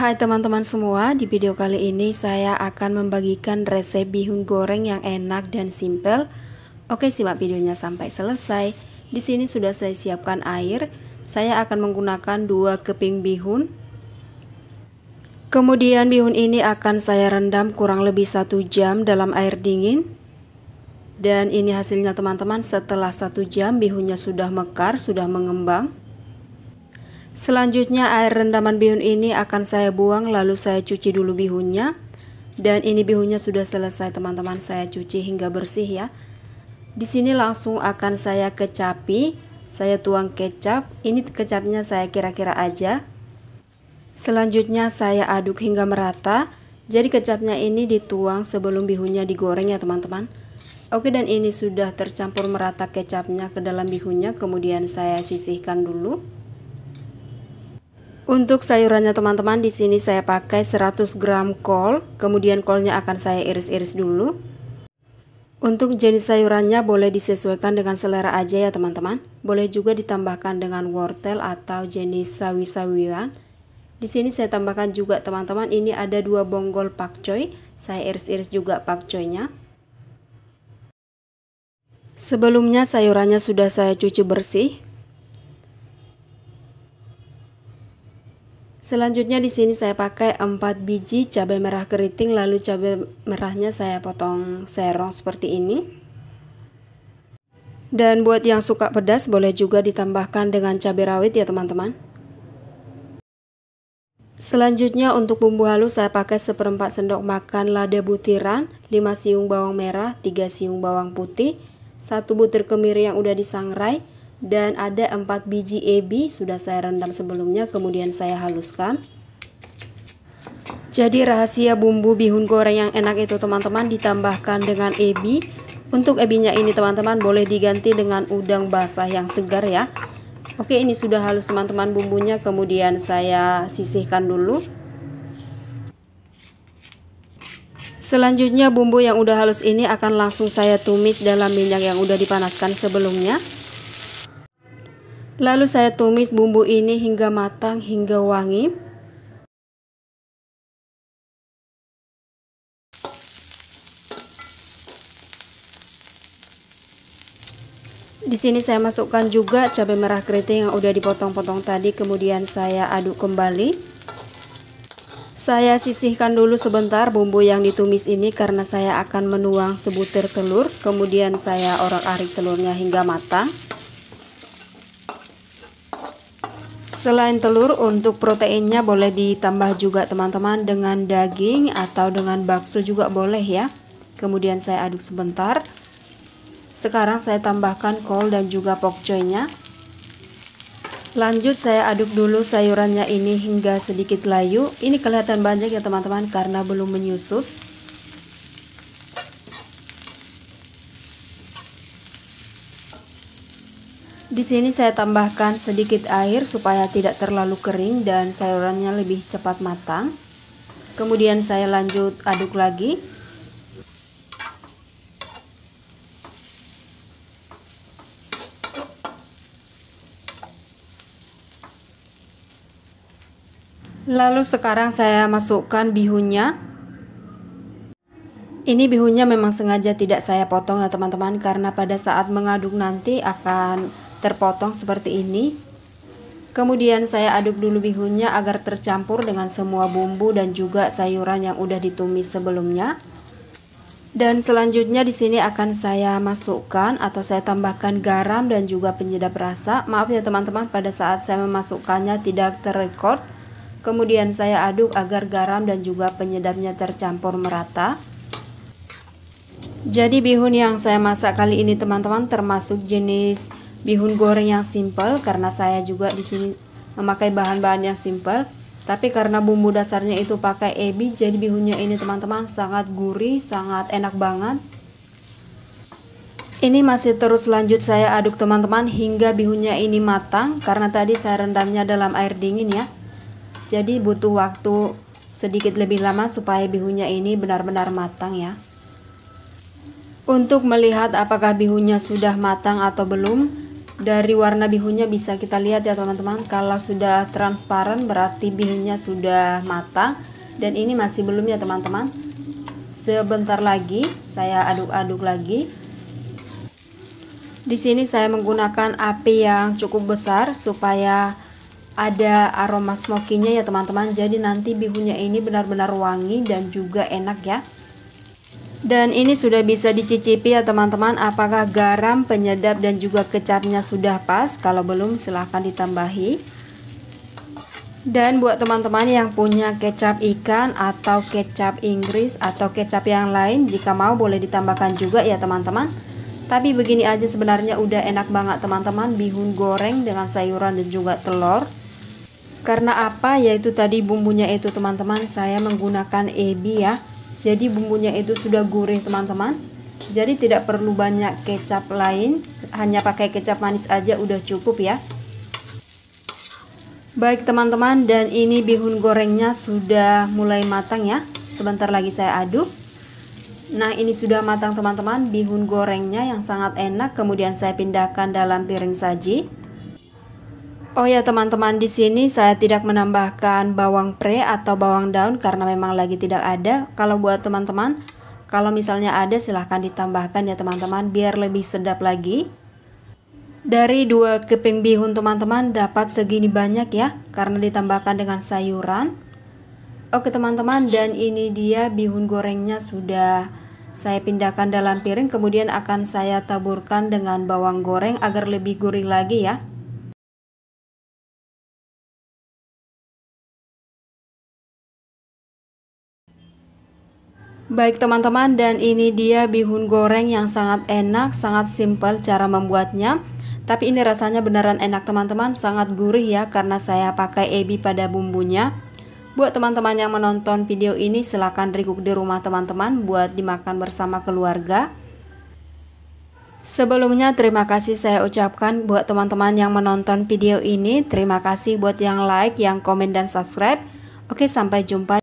Hai teman-teman semua, di video kali ini saya akan membagikan resep bihun goreng yang enak dan simpel. Oke, simak videonya sampai selesai. Di sini sudah saya siapkan air. Saya akan menggunakan dua keping bihun. Kemudian bihun ini akan saya rendam kurang lebih satu jam dalam air dingin. Dan ini hasilnya teman-teman, setelah satu jam bihunnya sudah mekar, sudah mengembang. Selanjutnya air rendaman bihun ini akan saya buang lalu saya cuci dulu bihunnya. Dan ini bihunnya sudah selesai teman-teman, saya cuci hingga bersih ya. Di sini langsung akan saya kecapi, saya tuang kecap. Ini kecapnya saya kira-kira aja. Selanjutnya saya aduk hingga merata. Jadi kecapnya ini dituang sebelum bihunnya digoreng ya teman-teman. Oke dan ini sudah tercampur merata kecapnya ke dalam bihunnya, kemudian saya sisihkan dulu. Untuk sayurannya teman-teman di sini saya pakai 100 gram kol, kemudian kolnya akan saya iris-iris dulu. Untuk jenis sayurannya boleh disesuaikan dengan selera aja ya teman-teman. Boleh juga ditambahkan dengan wortel atau jenis sawi-sawian. Di sini saya tambahkan juga teman-teman ini ada dua bonggol pakcoy. Saya iris-iris juga pakcoynya. Sebelumnya sayurannya sudah saya cuci bersih, Selanjutnya di sini saya pakai 4 biji cabai merah keriting lalu cabai merahnya saya potong serong seperti ini. Dan buat yang suka pedas boleh juga ditambahkan dengan cabai rawit ya teman-teman. Selanjutnya untuk bumbu halus saya pakai seperempat sendok makan lada butiran, 5 siung bawang merah, 3 siung bawang putih, 1 butir kemiri yang udah disangrai, dan ada 4 biji ebi sudah saya rendam sebelumnya kemudian saya haluskan jadi rahasia bumbu bihun goreng yang enak itu teman-teman ditambahkan dengan ebi untuk ebinya ini teman-teman boleh diganti dengan udang basah yang segar ya Oke ini sudah halus teman-teman bumbunya kemudian saya sisihkan dulu Selanjutnya bumbu yang udah halus ini akan langsung saya tumis dalam minyak yang udah dipanaskan sebelumnya Lalu saya tumis bumbu ini hingga matang hingga wangi. Di sini saya masukkan juga cabai merah keriting yang udah dipotong-potong tadi kemudian saya aduk kembali. Saya sisihkan dulu sebentar bumbu yang ditumis ini karena saya akan menuang sebutir telur kemudian saya orak-arik telurnya hingga matang. Selain telur untuk proteinnya boleh ditambah juga teman-teman dengan daging atau dengan bakso juga boleh ya. Kemudian saya aduk sebentar. Sekarang saya tambahkan kol dan juga pokcoynya. Lanjut saya aduk dulu sayurannya ini hingga sedikit layu. Ini kelihatan banyak ya teman-teman karena belum menyusut. Di sini saya tambahkan sedikit air supaya tidak terlalu kering dan sayurannya lebih cepat matang. Kemudian saya lanjut aduk lagi. Lalu sekarang saya masukkan bihunnya. Ini bihunnya memang sengaja tidak saya potong ya teman-teman karena pada saat mengaduk nanti akan terpotong seperti ini. Kemudian saya aduk dulu bihunnya agar tercampur dengan semua bumbu dan juga sayuran yang udah ditumis sebelumnya. Dan selanjutnya di sini akan saya masukkan atau saya tambahkan garam dan juga penyedap rasa. Maaf ya teman-teman pada saat saya memasukkannya tidak terrecord. Kemudian saya aduk agar garam dan juga penyedapnya tercampur merata. Jadi bihun yang saya masak kali ini teman-teman termasuk jenis bihun goreng yang simple karena saya juga di sini memakai bahan-bahan yang simple tapi karena bumbu dasarnya itu pakai ebi jadi bihunnya ini teman-teman sangat gurih sangat enak banget ini masih terus lanjut saya aduk teman-teman hingga bihunnya ini matang karena tadi saya rendamnya dalam air dingin ya jadi butuh waktu sedikit lebih lama supaya bihunnya ini benar-benar matang ya untuk melihat apakah bihunnya sudah matang atau belum dari warna bihunnya bisa kita lihat ya teman-teman kalau sudah transparan berarti bihunnya sudah matang dan ini masih belum ya teman-teman sebentar lagi saya aduk-aduk lagi di sini saya menggunakan api yang cukup besar supaya ada aroma smokinya ya teman-teman jadi nanti bihunnya ini benar-benar wangi dan juga enak ya dan ini sudah bisa dicicipi ya teman-teman Apakah garam, penyedap dan juga kecapnya sudah pas Kalau belum silahkan ditambahi Dan buat teman-teman yang punya kecap ikan Atau kecap Inggris Atau kecap yang lain Jika mau boleh ditambahkan juga ya teman-teman Tapi begini aja sebenarnya udah enak banget teman-teman Bihun goreng dengan sayuran dan juga telur karena apa yaitu tadi bumbunya itu teman-teman saya menggunakan ebi ya jadi bumbunya itu sudah gurih teman-teman jadi tidak perlu banyak kecap lain hanya pakai kecap manis aja udah cukup ya baik teman-teman dan ini bihun gorengnya sudah mulai matang ya sebentar lagi saya aduk nah ini sudah matang teman-teman bihun gorengnya yang sangat enak kemudian saya pindahkan dalam piring saji Oh ya teman-teman di sini saya tidak menambahkan bawang pre atau bawang daun karena memang lagi tidak ada. Kalau buat teman-teman, kalau misalnya ada silahkan ditambahkan ya teman-teman biar lebih sedap lagi. Dari dua keping bihun teman-teman dapat segini banyak ya karena ditambahkan dengan sayuran. Oke teman-teman dan ini dia bihun gorengnya sudah saya pindahkan dalam piring kemudian akan saya taburkan dengan bawang goreng agar lebih gurih lagi ya. Baik teman-teman dan ini dia bihun goreng yang sangat enak, sangat simple cara membuatnya Tapi ini rasanya beneran enak teman-teman, sangat gurih ya karena saya pakai ebi pada bumbunya Buat teman-teman yang menonton video ini silahkan riguk di rumah teman-teman buat dimakan bersama keluarga Sebelumnya terima kasih saya ucapkan buat teman-teman yang menonton video ini Terima kasih buat yang like, yang komen, dan subscribe Oke sampai jumpa